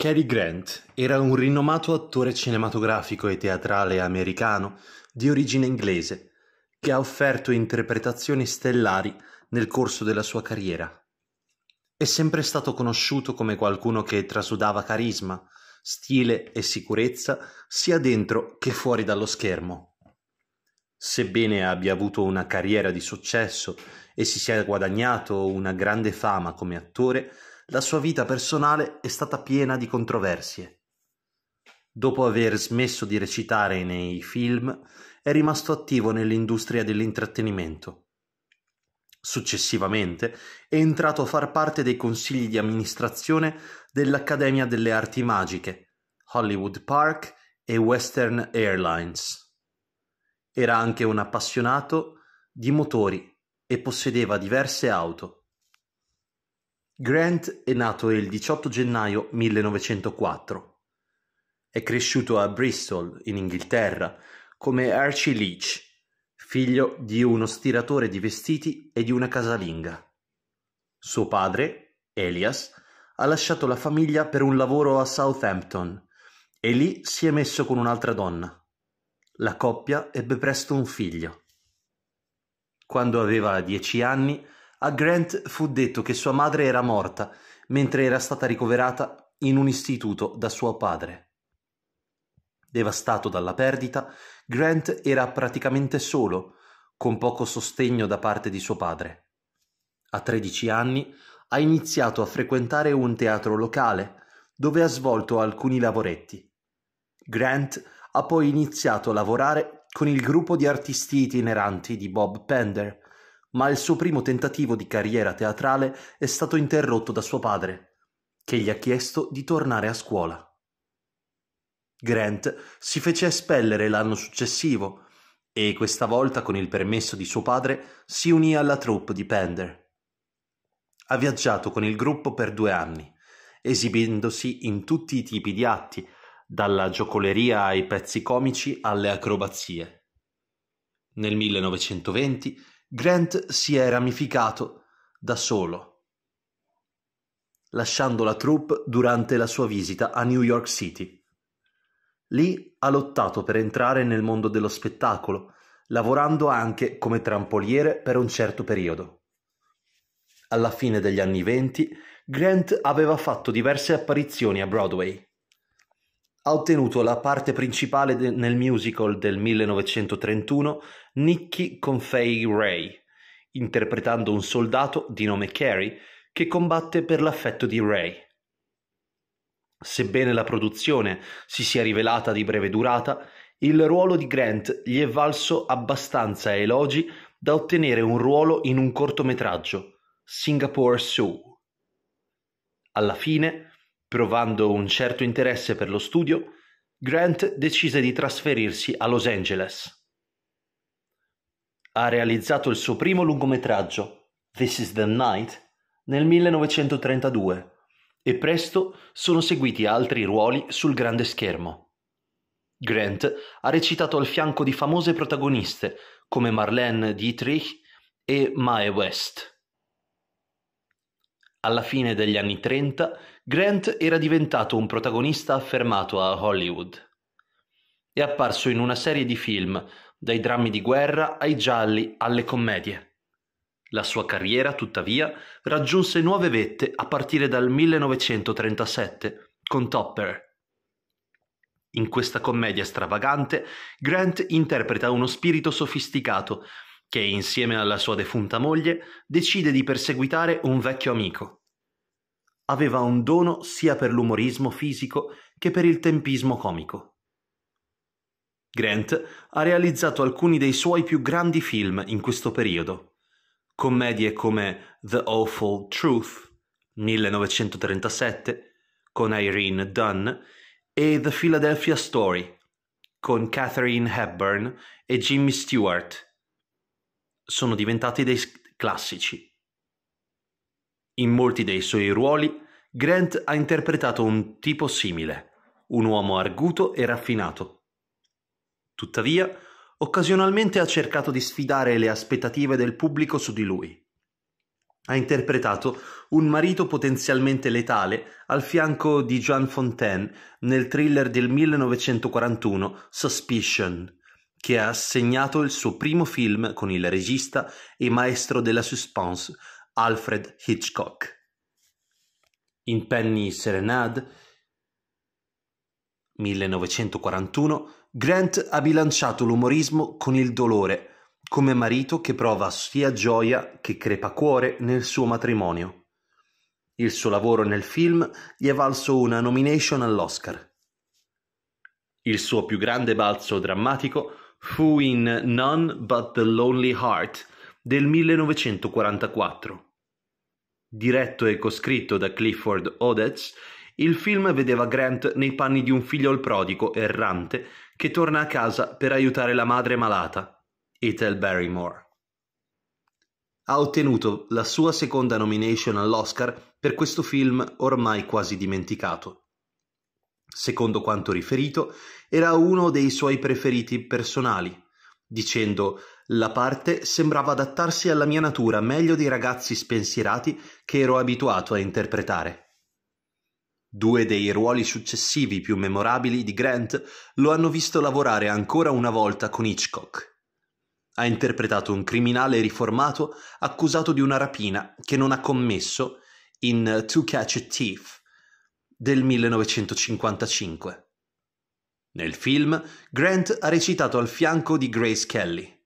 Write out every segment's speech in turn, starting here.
Cary Grant era un rinomato attore cinematografico e teatrale americano di origine inglese, che ha offerto interpretazioni stellari nel corso della sua carriera. È sempre stato conosciuto come qualcuno che trasudava carisma, stile e sicurezza sia dentro che fuori dallo schermo. Sebbene abbia avuto una carriera di successo e si sia guadagnato una grande fama come attore, la sua vita personale è stata piena di controversie. Dopo aver smesso di recitare nei film, è rimasto attivo nell'industria dell'intrattenimento. Successivamente è entrato a far parte dei consigli di amministrazione dell'Accademia delle Arti Magiche, Hollywood Park e Western Airlines. Era anche un appassionato di motori e possedeva diverse auto. Grant è nato il 18 gennaio 1904. È cresciuto a Bristol, in Inghilterra, come Archie Leach, figlio di uno stiratore di vestiti e di una casalinga. Suo padre, Elias, ha lasciato la famiglia per un lavoro a Southampton e lì si è messo con un'altra donna. La coppia ebbe presto un figlio. Quando aveva dieci anni, a Grant fu detto che sua madre era morta mentre era stata ricoverata in un istituto da suo padre. Devastato dalla perdita, Grant era praticamente solo, con poco sostegno da parte di suo padre. A 13 anni ha iniziato a frequentare un teatro locale, dove ha svolto alcuni lavoretti. Grant ha poi iniziato a lavorare con il gruppo di artisti itineranti di Bob Pender, ma il suo primo tentativo di carriera teatrale è stato interrotto da suo padre, che gli ha chiesto di tornare a scuola. Grant si fece espellere l'anno successivo e questa volta con il permesso di suo padre si unì alla troupe di Pender. Ha viaggiato con il gruppo per due anni, esibendosi in tutti i tipi di atti, dalla giocoleria ai pezzi comici alle acrobazie. Nel 1920 Grant si è ramificato da solo, lasciando la troupe durante la sua visita a New York City. Lì ha lottato per entrare nel mondo dello spettacolo, lavorando anche come trampoliere per un certo periodo. Alla fine degli anni venti, Grant aveva fatto diverse apparizioni a Broadway ha ottenuto la parte principale de- nel musical del 1931 Nicky Confei Ray, interpretando un soldato di nome Carey che combatte per l'affetto di Ray. Sebbene la produzione si sia rivelata di breve durata, il ruolo di Grant gli è valso abbastanza elogi da ottenere un ruolo in un cortometraggio, Singapore Sue. Alla fine, Provando un certo interesse per lo studio, Grant decise di trasferirsi a Los Angeles. Ha realizzato il suo primo lungometraggio, This is the Night, nel 1932 e presto sono seguiti altri ruoli sul grande schermo. Grant ha recitato al fianco di famose protagoniste come Marlene Dietrich e Mae West. Alla fine degli anni 30 Grant era diventato un protagonista affermato a Hollywood. È apparso in una serie di film, dai drammi di guerra ai gialli alle commedie. La sua carriera, tuttavia, raggiunse nuove vette a partire dal 1937 con Topper. In questa commedia stravagante, Grant interpreta uno spirito sofisticato che, insieme alla sua defunta moglie, decide di perseguitare un vecchio amico aveva un dono sia per l'umorismo fisico che per il tempismo comico. Grant ha realizzato alcuni dei suoi più grandi film in questo periodo, commedie come The Awful Truth 1937 con Irene Dunn e The Philadelphia Story con Katharine Hepburn e Jimmy Stewart. Sono diventati dei classici. In molti dei suoi ruoli, Grant ha interpretato un tipo simile, un uomo arguto e raffinato. Tuttavia, occasionalmente ha cercato di sfidare le aspettative del pubblico su di lui. Ha interpretato un marito potenzialmente letale al fianco di Jean Fontaine nel thriller del 1941 Suspicion, che ha segnato il suo primo film con il regista e maestro della suspense Alfred Hitchcock. In Penny Serenade 1941 Grant ha bilanciato l'umorismo con il dolore, come marito che prova sia gioia che crepacuore nel suo matrimonio. Il suo lavoro nel film gli è valso una nomination all'Oscar. Il suo più grande balzo drammatico fu in None But the Lonely Heart del 1944. Diretto e coscritto da Clifford Odets, il film vedeva Grant nei panni di un figliol prodigo, errante, che torna a casa per aiutare la madre malata, Ethel Barrymore. Ha ottenuto la sua seconda nomination all'Oscar per questo film ormai quasi dimenticato. Secondo quanto riferito, era uno dei suoi preferiti personali, dicendo la parte sembrava adattarsi alla mia natura meglio dei ragazzi spensierati che ero abituato a interpretare. Due dei ruoli successivi più memorabili di Grant lo hanno visto lavorare ancora una volta con Hitchcock ha interpretato un criminale riformato accusato di una rapina che non ha commesso in To Catch a Thief del 1955. Nel film, Grant ha recitato al fianco di Grace Kelly.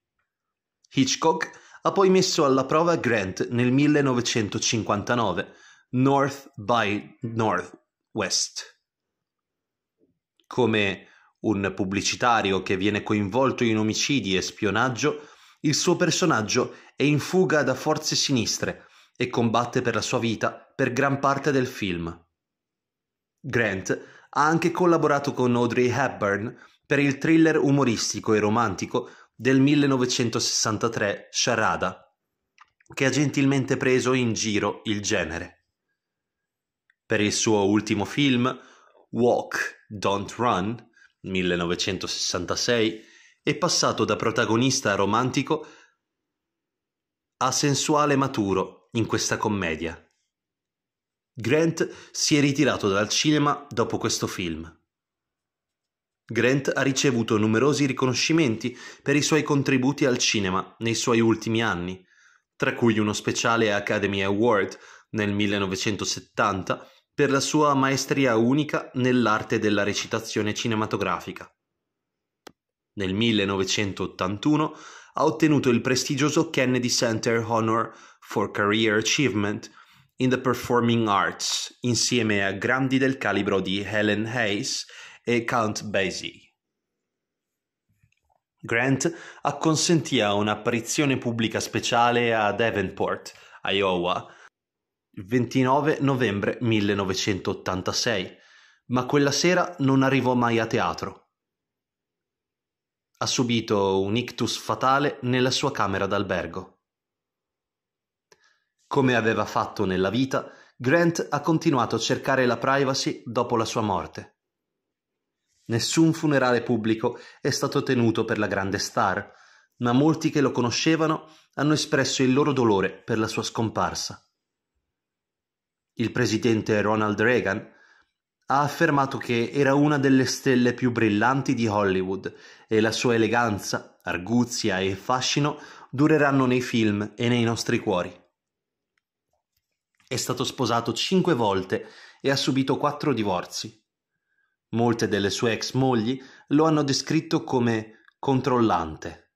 Hitchcock ha poi messo alla prova Grant nel 1959, North by Northwest. Come un pubblicitario che viene coinvolto in omicidi e spionaggio, il suo personaggio è in fuga da forze sinistre e combatte per la sua vita per gran parte del film. Grant ha anche collaborato con Audrey Hepburn per il thriller umoristico e romantico del 1963 Sharada, che ha gentilmente preso in giro il genere. Per il suo ultimo film, Walk, Don't Run, 1966, è passato da protagonista romantico a sensuale maturo in questa commedia. Grant si è ritirato dal cinema dopo questo film. Grant ha ricevuto numerosi riconoscimenti per i suoi contributi al cinema nei suoi ultimi anni, tra cui uno speciale Academy Award nel 1970 per la sua maestria unica nell'arte della recitazione cinematografica. Nel 1981 ha ottenuto il prestigioso Kennedy Center Honor for Career Achievement in the Performing Arts insieme a grandi del calibro di Helen Hayes e Count Basie. Grant acconsentì a un'apparizione pubblica speciale a Davenport, Iowa, il 29 novembre 1986, ma quella sera non arrivò mai a teatro. Ha subito un ictus fatale nella sua camera d'albergo. Come aveva fatto nella vita, Grant ha continuato a cercare la privacy dopo la sua morte. Nessun funerale pubblico è stato tenuto per la grande star, ma molti che lo conoscevano hanno espresso il loro dolore per la sua scomparsa. Il presidente Ronald Reagan ha affermato che era una delle stelle più brillanti di Hollywood e la sua eleganza, arguzia e fascino dureranno nei film e nei nostri cuori. È stato sposato cinque volte e ha subito quattro divorzi. Molte delle sue ex mogli lo hanno descritto come controllante.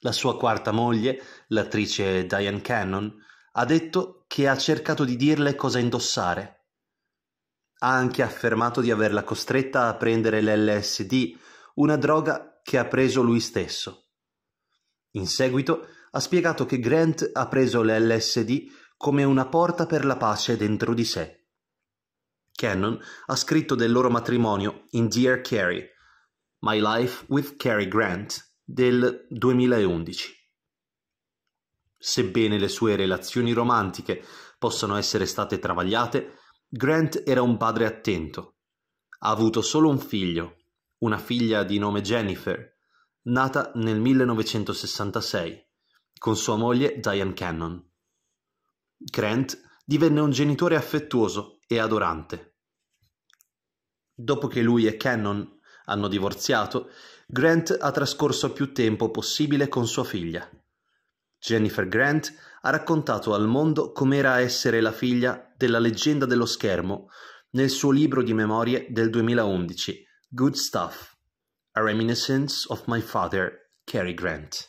La sua quarta moglie, l'attrice Diane Cannon, ha detto che ha cercato di dirle cosa indossare. Ha anche affermato di averla costretta a prendere l'LSD, una droga che ha preso lui stesso. In seguito ha spiegato che Grant ha preso l'LSD come una porta per la pace dentro di sé. Cannon ha scritto del loro matrimonio in Dear Carrie, My Life with Cary Grant del 2011. Sebbene le sue relazioni romantiche possano essere state travagliate, Grant era un padre attento. Ha avuto solo un figlio, una figlia di nome Jennifer, nata nel 1966, con sua moglie Diane Cannon. Grant divenne un genitore affettuoso e adorante. Dopo che lui e Cannon hanno divorziato, Grant ha trascorso più tempo possibile con sua figlia. Jennifer Grant ha raccontato al mondo com'era essere la figlia della leggenda dello schermo nel suo libro di memorie del 2011, Good Stuff, A Reminiscence of My Father, Cary Grant.